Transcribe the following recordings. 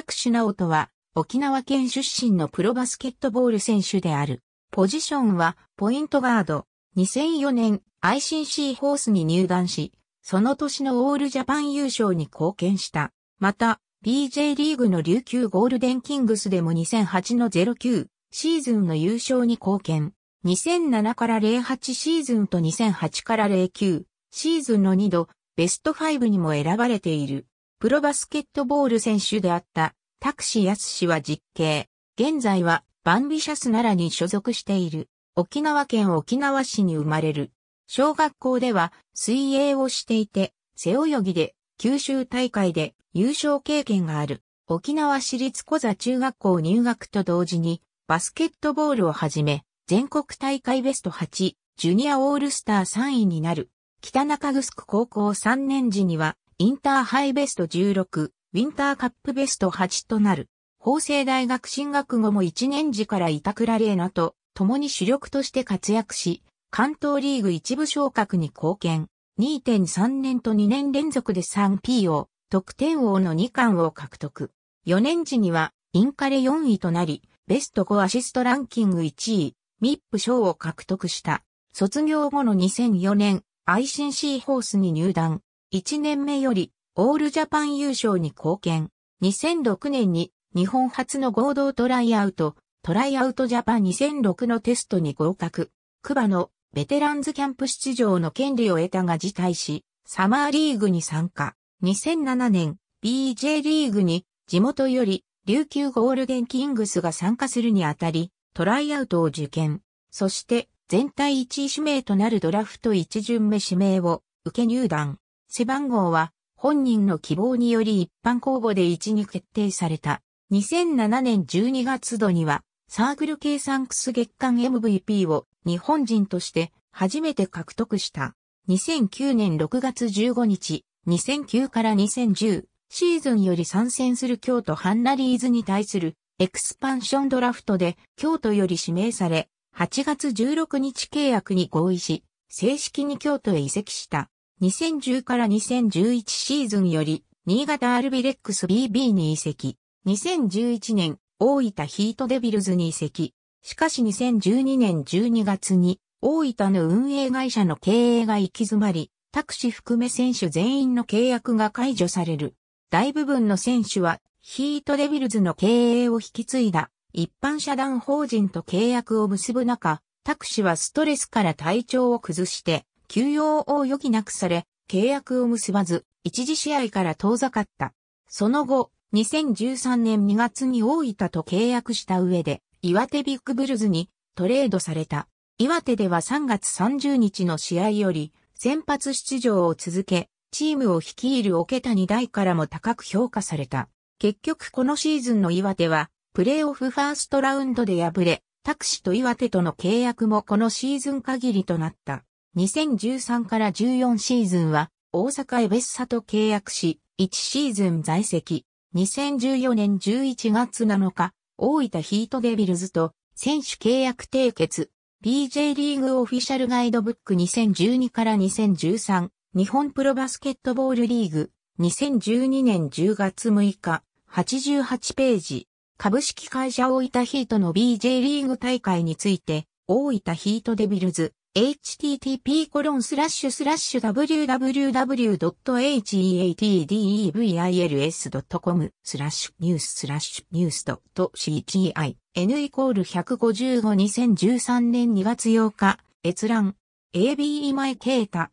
タクシュ直人は、沖縄県出身のプロバスケットボール選手である。ポジションは、ポイントガード。2004年、ICC ホースに入団し、その年のオールジャパン優勝に貢献した。また、BJ リーグの琉球ゴールデンキングスでも2008の09シーズンの優勝に貢献。2007から08シーズンと2008から09シーズンの2度、ベスト5にも選ばれている。プロバスケットボール選手であった、タクシ志靖氏は実刑。現在は、バンビシャス奈良に所属している。沖縄県沖縄市に生まれる。小学校では水泳をしていて、背泳ぎで九州大会で優勝経験がある。沖縄市立小座中学校入学と同時にバスケットボールをはじめ、全国大会ベスト8、ジュニアオールスター3位になる。北中城高校3年時にはインターハイベスト16、ウィンターカップベスト8となる。法政大学進学後も1年時から板倉玲奈と共に主力として活躍し、関東リーグ一部昇格に貢献。2.3年と2年連続で 3P o 得点王の2冠を獲得。4年時には、インカレ4位となり、ベスト5アシストランキング1位、ミップ賞を獲得した。卒業後の2004年、ICC ホースに入団。1年目よりオールジャパン優勝に貢献。2006年に日本初の合同トライアウト、トライアウトジャパン2006のテストに合格。クバのベテランズキャンプ出場の権利を得たが辞退し、サマーリーグに参加。2007年、BJ リーグに地元より琉球ゴールデンキングスが参加するにあたり、トライアウトを受験。そして、全体1位指名となるドラフト1巡目指名を受け入団。背番号は本人の希望により一般公募で1に決定された。2007年12月度にはサークル計算クス月間 MVP を日本人として初めて獲得した。2009年6月15日、2009から2010シーズンより参戦する京都ハンナリーズに対するエクスパンションドラフトで京都より指名され、8月16日契約に合意し、正式に京都へ移籍した。2010から2011シーズンより、新潟アルビレックス BB に移籍。2011年、大分ヒートデビルズに移籍。しかし2012年12月に、大分の運営会社の経営が行き詰まり、タクシ含め選手全員の契約が解除される。大部分の選手は、ヒートデビルズの経営を引き継いだ、一般社団法人と契約を結ぶ中、タクシはストレスから体調を崩して、休養を余儀なくされ、契約を結ばず、一時試合から遠ざかった。その後、2013年2月に大分と契約した上で、岩手ビッグブルズにトレードされた。岩手では3月30日の試合より、先発出場を続け、チームを率いる桶谷大からも高く評価された。結局このシーズンの岩手は、プレーオフファーストラウンドで敗れ、タクシと岩手との契約もこのシーズン限りとなった。2013から14シーズンは大阪エベッサと契約し、1シーズン在籍。2014年11月7日、大分ヒートデビルズと選手契約締結。BJ リーグオフィシャルガイドブック2012から2013、日本プロバスケットボールリーグ、2012年10月6日、88ページ。株式会社大分ヒートの BJ リーグ大会について、大分ヒートデビルズ、http://www.heatdevils.com スラッシュニューススラッシュニュース .cgin イコール155 2013年2月8日閲覧 AB 今井啓太明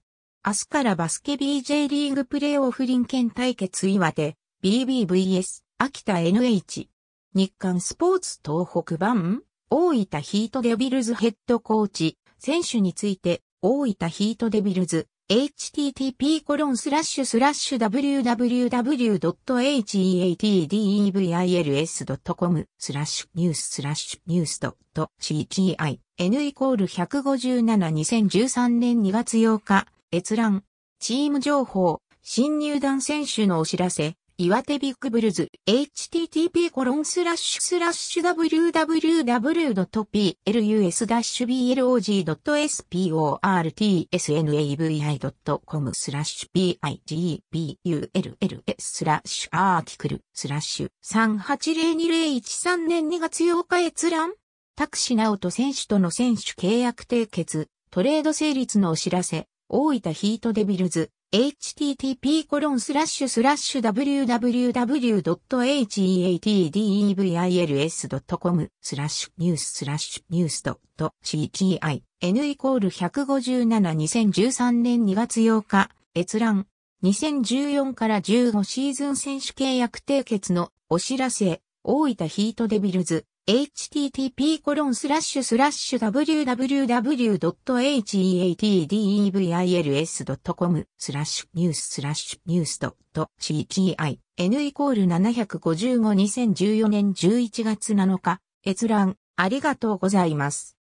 日からバスケ BJ リーグプレーオフ臨検対決岩手 BBVS 秋田 NH 日刊スポーツ東北版大分ヒートデビルズヘッドコーチ選手について、大分ヒートデビルズ、http://www.heatdevils.com スラッシュニューススラッシュニュース .cgin イコール1572013年2月8日閲覧チーム情報新入団選手のお知らせ岩手ビッグブルズ、http コロンスラッシュスラッシュ www.plus-blog.sportsnavi.com スラッシュ pigbull s スラッシュアーティクルスラッシュ3 8 0 2 0 1 3年2月8日閲覧タクシナオト選手との選手契約締結、トレード成立のお知らせ、大分ヒートデビルズ、http://www.heatdevils.com スラッシュニューススラッシュニュースドット CGI N イコール157 2013年2月8日閲覧2014から15シーズン選手契約締結のお知らせ大分ヒートデビルズ http://www.heatdevils.com スラッシュニューススラッシュニュースドット .cgi n イコール755 2014年11月7日閲覧ありがとうございます。